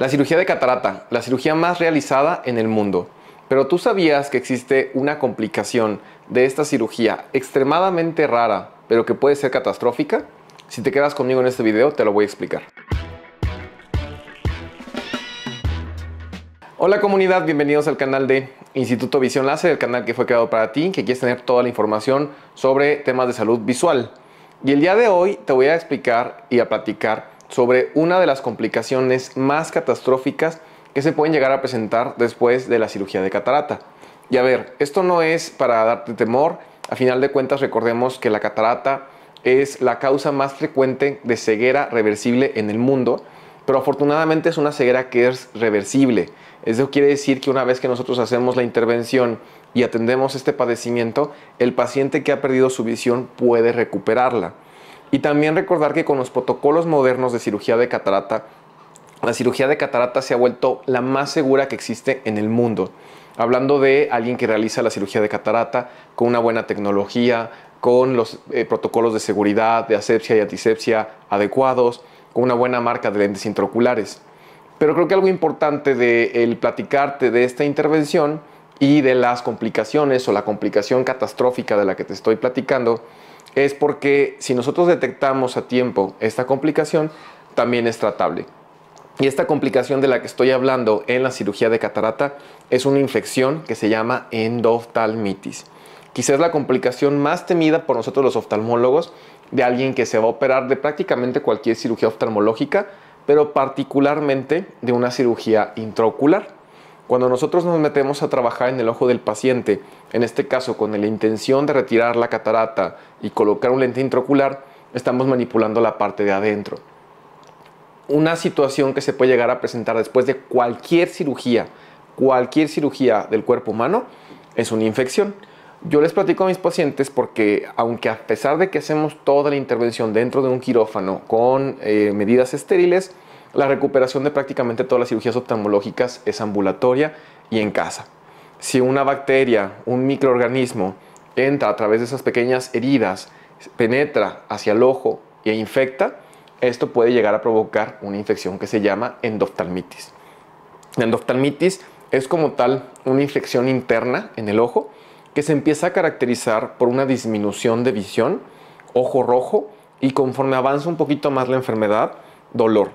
La cirugía de catarata, la cirugía más realizada en el mundo. Pero tú sabías que existe una complicación de esta cirugía extremadamente rara, pero que puede ser catastrófica? Si te quedas conmigo en este video, te lo voy a explicar. Hola comunidad, bienvenidos al canal de Instituto Visión Láser, el canal que fue creado para ti, que quieres tener toda la información sobre temas de salud visual. Y el día de hoy te voy a explicar y a platicar sobre una de las complicaciones más catastróficas que se pueden llegar a presentar después de la cirugía de catarata. Y a ver, esto no es para darte temor, a final de cuentas recordemos que la catarata es la causa más frecuente de ceguera reversible en el mundo, pero afortunadamente es una ceguera que es reversible. Eso quiere decir que una vez que nosotros hacemos la intervención y atendemos este padecimiento, el paciente que ha perdido su visión puede recuperarla. Y también recordar que con los protocolos modernos de cirugía de catarata, la cirugía de catarata se ha vuelto la más segura que existe en el mundo. Hablando de alguien que realiza la cirugía de catarata con una buena tecnología, con los eh, protocolos de seguridad, de asepsia y antisepsia adecuados, con una buena marca de lentes intraoculares. Pero creo que algo importante de el platicarte de esta intervención y de las complicaciones o la complicación catastrófica de la que te estoy platicando es porque si nosotros detectamos a tiempo esta complicación, también es tratable. Y esta complicación de la que estoy hablando en la cirugía de catarata es una infección que se llama endoftalmitis. Quizás la complicación más temida por nosotros los oftalmólogos de alguien que se va a operar de prácticamente cualquier cirugía oftalmológica, pero particularmente de una cirugía intraocular. Cuando nosotros nos metemos a trabajar en el ojo del paciente, en este caso con la intención de retirar la catarata y colocar un lente intraocular, estamos manipulando la parte de adentro. Una situación que se puede llegar a presentar después de cualquier cirugía, cualquier cirugía del cuerpo humano, es una infección. Yo les platico a mis pacientes porque aunque a pesar de que hacemos toda la intervención dentro de un quirófano con eh, medidas estériles, la recuperación de prácticamente todas las cirugías oftalmológicas es ambulatoria y en casa. Si una bacteria, un microorganismo, entra a través de esas pequeñas heridas, penetra hacia el ojo e infecta, esto puede llegar a provocar una infección que se llama endoftalmitis. La endoftalmitis es como tal una infección interna en el ojo que se empieza a caracterizar por una disminución de visión, ojo rojo y conforme avanza un poquito más la enfermedad, dolor.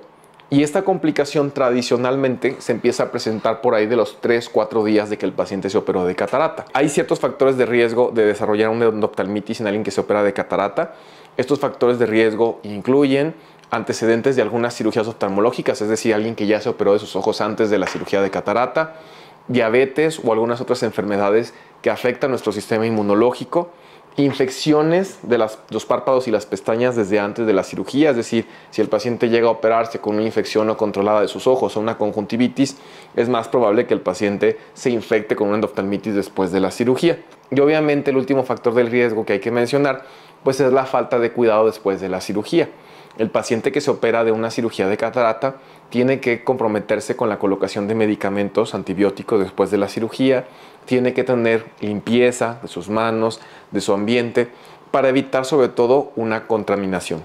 Y esta complicación tradicionalmente se empieza a presentar por ahí de los 3, 4 días de que el paciente se operó de catarata. Hay ciertos factores de riesgo de desarrollar una endoptalmitis en alguien que se opera de catarata. Estos factores de riesgo incluyen antecedentes de algunas cirugías oftalmológicas, es decir, alguien que ya se operó de sus ojos antes de la cirugía de catarata, diabetes o algunas otras enfermedades que afectan nuestro sistema inmunológico infecciones de los párpados y las pestañas desde antes de la cirugía, es decir, si el paciente llega a operarse con una infección no controlada de sus ojos o una conjuntivitis, es más probable que el paciente se infecte con una endoftalmitis después de la cirugía. Y obviamente el último factor del riesgo que hay que mencionar, pues es la falta de cuidado después de la cirugía el paciente que se opera de una cirugía de catarata tiene que comprometerse con la colocación de medicamentos antibióticos después de la cirugía, tiene que tener limpieza de sus manos, de su ambiente, para evitar sobre todo una contaminación.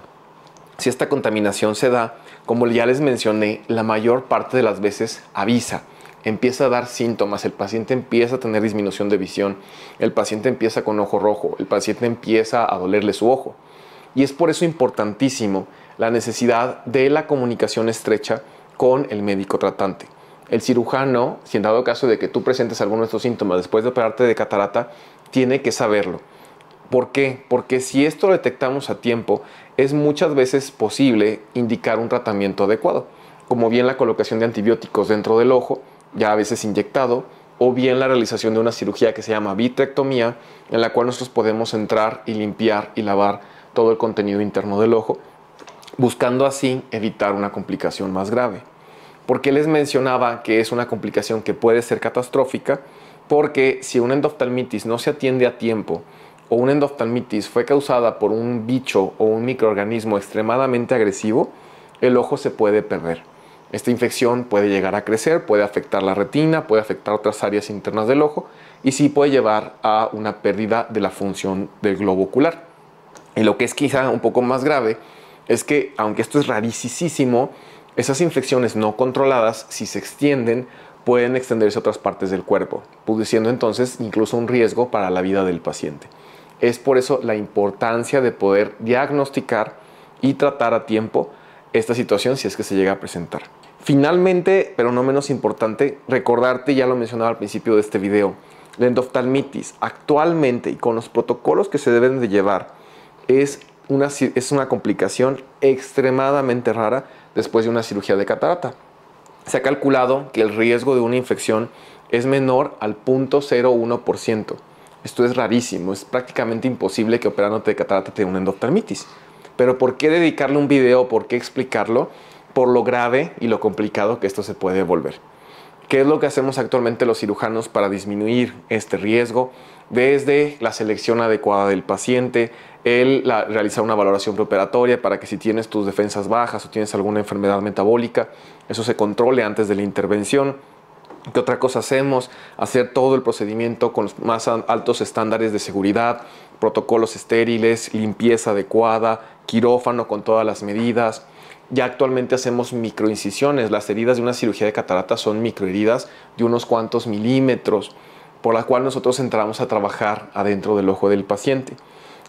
Si esta contaminación se da, como ya les mencioné, la mayor parte de las veces avisa empieza a dar síntomas, el paciente empieza a tener disminución de visión, el paciente empieza con ojo rojo, el paciente empieza a dolerle su ojo y es por eso importantísimo la necesidad de la comunicación estrecha con el médico tratante. El cirujano, si en dado caso de que tú presentes alguno de estos síntomas después de operarte de catarata, tiene que saberlo. ¿Por qué? Porque si esto lo detectamos a tiempo, es muchas veces posible indicar un tratamiento adecuado, como bien la colocación de antibióticos dentro del ojo, ya a veces inyectado, o bien la realización de una cirugía que se llama vitrectomía, en la cual nosotros podemos entrar y limpiar y lavar todo el contenido interno del ojo, buscando así evitar una complicación más grave. Porque les mencionaba que es una complicación que puede ser catastrófica? Porque si una endoftalmitis no se atiende a tiempo o una endoftalmitis fue causada por un bicho o un microorganismo extremadamente agresivo, el ojo se puede perder. Esta infección puede llegar a crecer, puede afectar la retina, puede afectar otras áreas internas del ojo y sí puede llevar a una pérdida de la función del globo ocular. Y lo que es quizá un poco más grave es que, aunque esto es rarísimo, esas infecciones no controladas, si se extienden, pueden extenderse a otras partes del cuerpo, produciendo entonces incluso un riesgo para la vida del paciente. Es por eso la importancia de poder diagnosticar y tratar a tiempo esta situación si es que se llega a presentar. Finalmente, pero no menos importante, recordarte, ya lo mencionaba al principio de este video, la endoftalmitis actualmente y con los protocolos que se deben de llevar es una, es una complicación extremadamente rara después de una cirugía de catarata. Se ha calculado que el riesgo de una infección es menor al 0.01%. Esto es rarísimo, es prácticamente imposible que operándote de catarata te una endoftalmitis. Pero ¿por qué dedicarle un video? ¿Por qué explicarlo? Por lo grave y lo complicado que esto se puede volver. ¿Qué es lo que hacemos actualmente los cirujanos para disminuir este riesgo? Desde la selección adecuada del paciente, él realiza realizar una valoración preoperatoria para que si tienes tus defensas bajas o tienes alguna enfermedad metabólica, eso se controle antes de la intervención. ¿Qué otra cosa hacemos? Hacer todo el procedimiento con los más altos estándares de seguridad, protocolos estériles, limpieza adecuada, quirófano con todas las medidas. Ya actualmente hacemos microincisiones. Las heridas de una cirugía de catarata son microheridas de unos cuantos milímetros, por la cual nosotros entramos a trabajar adentro del ojo del paciente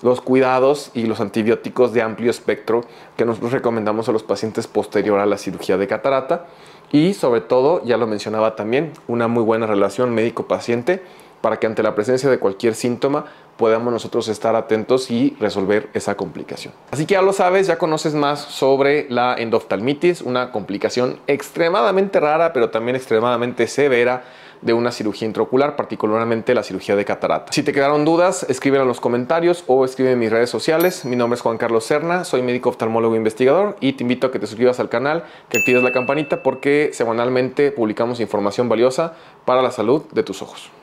los cuidados y los antibióticos de amplio espectro que nosotros recomendamos a los pacientes posterior a la cirugía de catarata y sobre todo, ya lo mencionaba también, una muy buena relación médico-paciente para que ante la presencia de cualquier síntoma podamos nosotros estar atentos y resolver esa complicación. Así que ya lo sabes, ya conoces más sobre la endoftalmitis, una complicación extremadamente rara pero también extremadamente severa de una cirugía intraocular, particularmente la cirugía de catarata. Si te quedaron dudas, escríbelo en los comentarios o escribe en mis redes sociales. Mi nombre es Juan Carlos Serna, soy médico oftalmólogo e investigador y te invito a que te suscribas al canal, que actives la campanita porque semanalmente publicamos información valiosa para la salud de tus ojos.